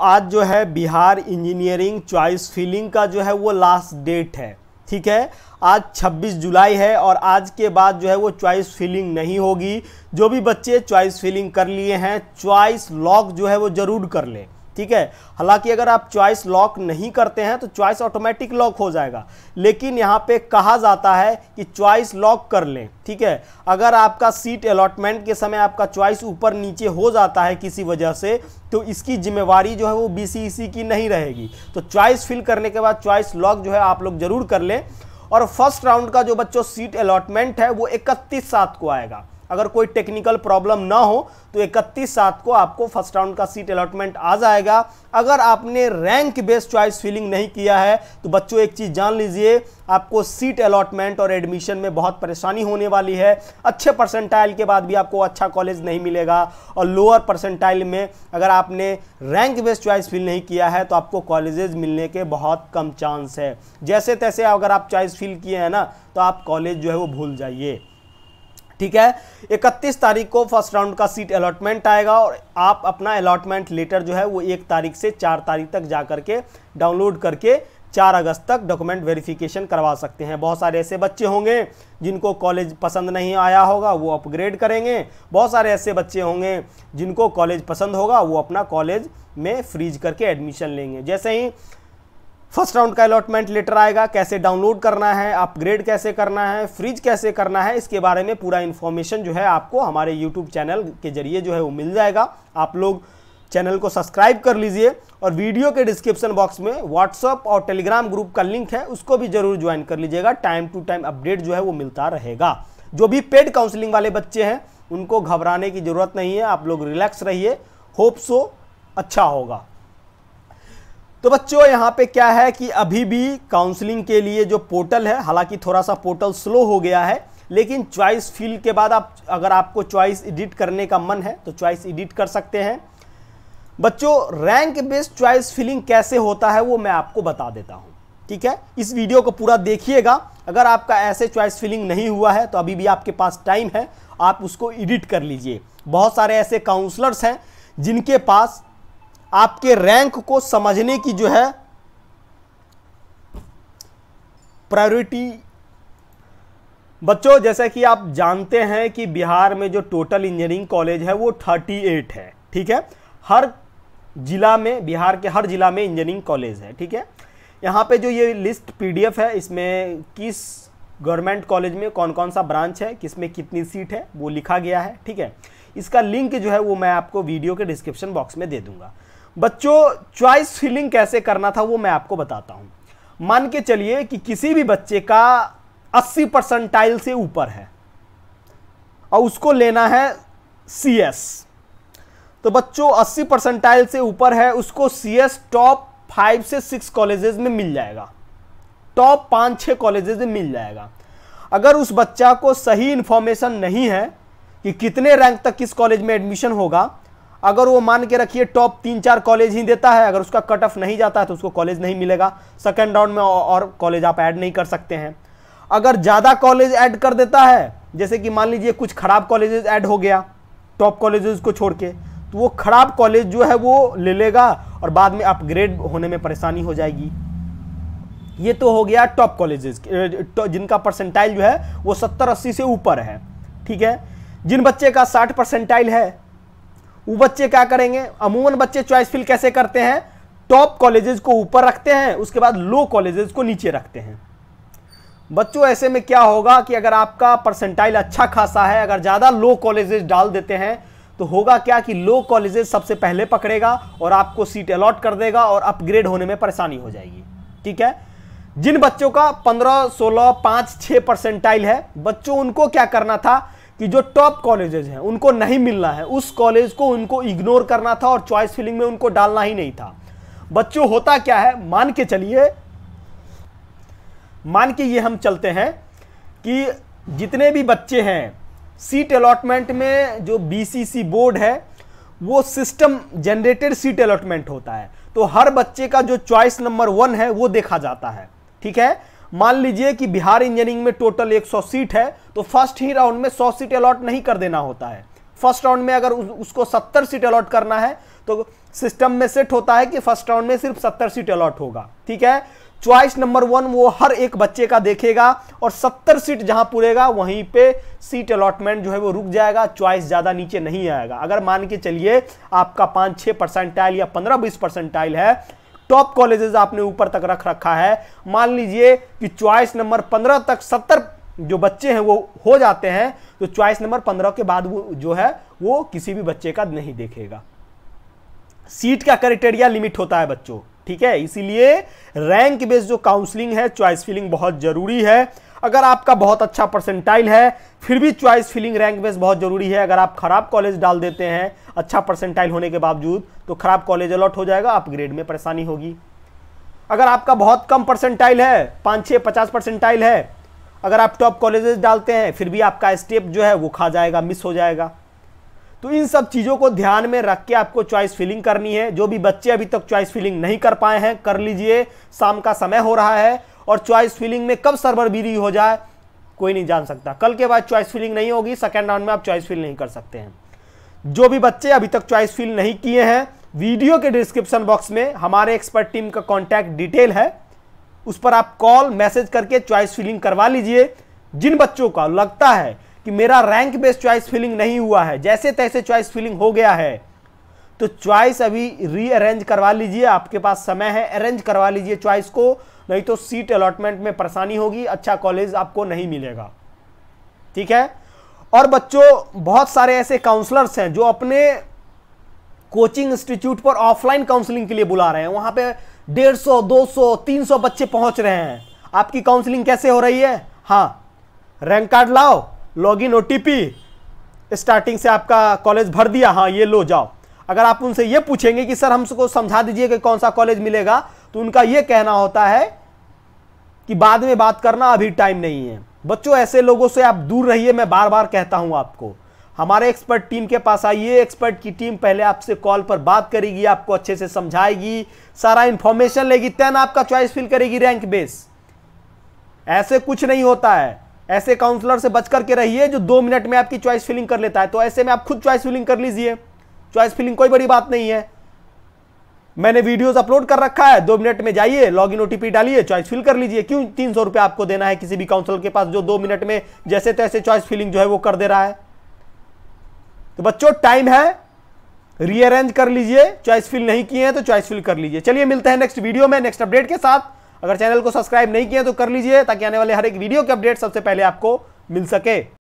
आज जो है बिहार इंजीनियरिंग चॉइस फिलिंग का जो है वो लास्ट डेट है ठीक है आज 26 जुलाई है और आज के बाद जो है वो चॉइस फिलिंग नहीं होगी जो भी बच्चे चॉइस फिलिंग कर लिए हैं चॉइस लॉक जो है वो ज़रूर कर लें ठीक है हालांकि अगर आप चॉइस लॉक नहीं करते हैं तो चॉइस ऑटोमेटिक लॉक हो जाएगा लेकिन यहाँ पे कहा जाता है कि चॉइस लॉक कर लें ठीक है अगर आपका सीट अलॉटमेंट के समय आपका चॉइस ऊपर नीचे हो जाता है किसी वजह से तो इसकी जिम्मेवारी जो है वो बी e की नहीं रहेगी तो चॉइस फिल करने के बाद चॉइस लॉक जो है आप लोग जरूर कर लें और फर्स्ट राउंड का जो बच्चों सीट अलॉटमेंट है वो इकतीस सात को आएगा अगर कोई टेक्निकल प्रॉब्लम ना हो तो इकतीस सात को आपको फर्स्ट राउंड का सीट अलॉटमेंट आ जाएगा अगर आपने रैंक बेस्ड चॉइस फिलिंग नहीं किया है तो बच्चों एक चीज़ जान लीजिए आपको सीट अलॉटमेंट और एडमिशन में बहुत परेशानी होने वाली है अच्छे परसेंटाइल के बाद भी आपको अच्छा कॉलेज नहीं मिलेगा और लोअर परसेंटाइल में अगर आपने रैंक बेस्ड चॉइस फिल नहीं किया है तो आपको कॉलेजेस मिलने के बहुत कम चांस है जैसे तैसे अगर आप चॉइस फिल किए हैं ना तो आप कॉलेज जो है वो भूल जाइए ठीक है 31 तारीख को फर्स्ट राउंड का सीट अलॉटमेंट आएगा और आप अपना अलॉटमेंट लेटर जो है वो एक तारीख से चार तारीख तक जा करके डाउनलोड करके चार अगस्त तक डॉक्यूमेंट वेरिफिकेशन करवा सकते हैं बहुत सारे ऐसे बच्चे होंगे जिनको कॉलेज पसंद नहीं आया होगा वो अपग्रेड करेंगे बहुत सारे ऐसे बच्चे होंगे जिनको कॉलेज पसंद होगा वो अपना कॉलेज में फ्रीज करके एडमिशन लेंगे जैसे ही फर्स्ट राउंड का अलॉटमेंट लेटर आएगा कैसे डाउनलोड करना है अपग्रेड कैसे करना है फ्रिज कैसे करना है इसके बारे में पूरा इन्फॉर्मेशन जो है आपको हमारे यूट्यूब चैनल के जरिए जो है वो मिल जाएगा आप लोग चैनल को सब्सक्राइब कर लीजिए और वीडियो के डिस्क्रिप्शन बॉक्स में व्हाट्सअप और टेलीग्राम ग्रुप का लिंक है उसको भी जरूर ज्वाइन कर लीजिएगा टाइम टू टाइम अपडेट जो है वो मिलता रहेगा जो भी पेड काउंसलिंग वाले बच्चे हैं उनको घबराने की ज़रूरत नहीं है आप लोग रिलैक्स रहिए होप सो अच्छा होगा तो बच्चों यहाँ पे क्या है कि अभी भी काउंसलिंग के लिए जो पोर्टल है हालांकि थोड़ा सा पोर्टल स्लो हो गया है लेकिन चॉइस फील के बाद आप अगर आपको चॉइस एडिट करने का मन है तो चॉइस एडिट कर सकते हैं बच्चों रैंक बेस्ड चॉइस फिलिंग कैसे होता है वो मैं आपको बता देता हूँ ठीक है इस वीडियो को पूरा देखिएगा अगर आपका ऐसे चॉइस फिलिंग नहीं हुआ है तो अभी भी आपके पास टाइम है आप उसको एडिट कर लीजिए बहुत सारे ऐसे काउंसलर्स हैं जिनके पास आपके रैंक को समझने की जो है प्रायोरिटी बच्चों जैसा कि आप जानते हैं कि बिहार में जो टोटल इंजीनियरिंग कॉलेज है वो 38 है ठीक है हर जिला में बिहार के हर जिला में इंजीनियरिंग कॉलेज है ठीक है यहाँ पे जो ये लिस्ट पीडीएफ है इसमें किस गवर्नमेंट कॉलेज में कौन कौन सा ब्रांच है किसमें कितनी सीट है वो लिखा गया है ठीक है इसका लिंक जो है वो मैं आपको वीडियो के डिस्क्रिप्शन बॉक्स में दे दूंगा बच्चों चॉइस फिलिंग कैसे करना था वो मैं आपको बताता हूँ मान के चलिए कि किसी भी बच्चे का 80 परसेंटाइल से ऊपर है और उसको लेना है सी एस तो बच्चों 80 परसेंटाइल से ऊपर है उसको सी एस टॉप फाइव से सिक्स कॉलेजेस में मिल जाएगा टॉप पाँच छः कॉलेजेस में मिल जाएगा अगर उस बच्चा को सही इंफॉर्मेशन नहीं है कि कितने रैंक तक किस कॉलेज में एडमिशन होगा अगर वो मान के रखिए टॉप तीन चार कॉलेज ही देता है अगर उसका कट ऑफ नहीं जाता है तो उसको कॉलेज नहीं मिलेगा सेकेंड राउंड में और कॉलेज आप ऐड नहीं कर सकते हैं अगर ज़्यादा कॉलेज ऐड कर देता है जैसे कि मान लीजिए कुछ ख़राब कॉलेजेस ऐड हो गया टॉप कॉलेजेस को छोड़ के तो वो ख़राब कॉलेज जो है वो ले लेगा और बाद में अपग्रेड होने में परेशानी हो जाएगी ये तो हो गया टॉप कॉलेजेस जिनका परसेंटाइल जो है वो सत्तर अस्सी से ऊपर है ठीक है जिन बच्चे का साठ परसेंटाइल है वो बच्चे क्या करेंगे अमूमन बच्चे चॉइस फिल कैसे करते हैं टॉप कॉलेजेस को ऊपर रखते हैं उसके बाद लो कॉलेजेस को नीचे रखते हैं बच्चों ऐसे में क्या होगा कि अगर आपका परसेंटाइल अच्छा खासा है अगर ज़्यादा लो कॉलेजेस डाल देते हैं तो होगा क्या कि लो कॉलेजेस सबसे पहले पकड़ेगा और आपको सीट अलॉट कर देगा और अपग्रेड होने में परेशानी हो जाएगी ठीक है जिन बच्चों का पंद्रह सोलह पाँच छः परसेंटाइल है बच्चों उनको क्या करना था कि जो टॉप कॉलेजेस हैं उनको नहीं मिलना है उस कॉलेज को उनको इग्नोर करना था और चॉइस फिलिंग में उनको डालना ही नहीं था बच्चों होता क्या है मान के चलिए मान के ये हम चलते हैं कि जितने भी बच्चे हैं सीट अलॉटमेंट में जो बीसीसी बोर्ड है वो सिस्टम जनरेटेड सीट अलॉटमेंट होता है तो हर बच्चे का जो चॉइस नंबर वन है वो देखा जाता है ठीक है मान लीजिए कि बिहार इंजीनियरिंग में टोटल 100 सीट है तो फर्स्ट ही राउंड में 100 सीट अलॉट नहीं कर देना होता है फर्स्ट राउंड में अगर उस, उसको 70 सीट अलॉट करना है तो सिस्टम में सेट होता है कि फर्स्ट राउंड में सिर्फ 70 सीट अलॉट होगा ठीक है च्वाइस नंबर वन वो हर एक बच्चे का देखेगा और सत्तर सीट जहां पूरेगा वहीं पे सीट अलॉटमेंट जो है वो रुक जाएगा च्वाइस ज़्यादा नीचे नहीं आएगा अगर मान के चलिए आपका पाँच छः परसेंटाइल या पंद्रह बीस परसेंटाइल है टॉप कॉलेजेस आपने ऊपर तक रख रखा है मान लीजिए कि चॉइस नंबर पंद्रह तक सत्तर जो बच्चे हैं वो हो जाते हैं तो चॉइस नंबर पंद्रह के बाद वो जो है वो किसी भी बच्चे का नहीं देखेगा सीट का क्राइटेरिया लिमिट होता है बच्चों ठीक है इसीलिए रैंक बेस्ड जो काउंसलिंग है चॉइस फिलिंग बहुत जरूरी है अगर आपका बहुत अच्छा परसेंटाइल है फिर भी चॉइस फिलिंग रैंक बेस बहुत जरूरी है अगर आप खराब कॉलेज डाल देते हैं अच्छा परसेंटाइल होने के बावजूद तो खराब कॉलेज अलॉट हो जाएगा आप ग्रेड में परेशानी होगी अगर आपका बहुत कम परसेंटाइल है पाँच छः पचास परसेंटाइल है अगर आप टॉप कॉलेजेस डालते हैं फिर भी आपका स्टेप जो है वो खा जाएगा मिस हो जाएगा तो इन सब चीज़ों को ध्यान में रख के आपको चॉइस फिलिंग करनी है जो भी बच्चे अभी तक चॉइस फिलिंग नहीं कर पाए हैं कर लीजिए शाम का समय हो रहा है और चॉइस फिलिंग में कब सर्वर बिजी हो जाए कोई नहीं जान सकता कल के बाद चॉइस फिलिंग नहीं होगी सेकेंड राउंड में आप चॉइस फिल नहीं कर सकते हैं जो भी बच्चे अभी तक चॉइस फिल नहीं किए हैं वीडियो के डिस्क्रिप्शन बॉक्स में हमारे एक्सपर्ट टीम का कॉन्टैक्ट डिटेल है उस पर आप कॉल मैसेज करके चॉइस फिलिंग करवा लीजिए जिन बच्चों का लगता है कि मेरा रैंक बेस्ड चॉइस फिलिंग नहीं हुआ है जैसे तैसे चॉइस फिलिंग हो गया है तो चॉइस अभी रीअरेंज करवा लीजिए आपके पास समय है अरेंज करवा लीजिए चॉइस को नहीं तो सीट अलॉटमेंट में परेशानी होगी अच्छा कॉलेज आपको नहीं मिलेगा ठीक है और बच्चों बहुत सारे ऐसे काउंसलर्स हैं जो अपने कोचिंग इंस्टीट्यूट पर ऑफलाइन काउंसलिंग के लिए बुला रहे हैं वहाँ पे डेढ़ सौ दो सौ तीन सौ बच्चे पहुँच रहे हैं आपकी काउंसलिंग कैसे हो रही है हाँ रैंक कार्ड लाओ लॉगिन ओटीपी स्टार्टिंग से आपका कॉलेज भर दिया हाँ ये लो जाओ अगर आप उनसे ये पूछेंगे कि सर हमको समझा दीजिए कि कौन सा कॉलेज मिलेगा तो उनका ये कहना होता है कि बाद में बात करना अभी टाइम नहीं है बच्चों ऐसे लोगों से आप दूर रहिए मैं बार बार कहता हूं आपको हमारे एक्सपर्ट टीम के पास आइए एक्सपर्ट की टीम पहले आपसे कॉल पर बात करेगी आपको अच्छे से समझाएगी सारा इंफॉर्मेशन लेगी तेन आपका चॉइस फिल करेगी रैंक बेस ऐसे कुछ नहीं होता है ऐसे काउंसलर से बच करके रहिए जो दो मिनट में आपकी चॉइस फिलिंग कर लेता है तो ऐसे में आप खुद चॉइस फिलिंग कर लीजिए चॉइस फिलिंग कोई बड़ी बात नहीं है मैंने वीडियोस अपलोड कर रखा है दो मिनट में जाइए लॉग इन ओटीपी डालिए चॉइस फिल कर लीजिए क्यों तीन सौ रुपये आपको देना है किसी भी काउंसलर के पास जो दो मिनट में जैसे तैसे चॉइस फिलिंग जो है वो कर दे रहा है तो बच्चों टाइम है रीअरेंज कर लीजिए चॉइस फिल नहीं किए हैं तो चॉइस फिल कर लीजिए चलिए मिलते हैं नेक्स्ट वीडियो में नेक्स्ट अपडेट के साथ अगर चैनल को सब्सक्राइब नहीं किया तो कर लीजिए ताकि आने वाले हर एक वीडियो के अपडेट सबसे पहले आपको मिल सके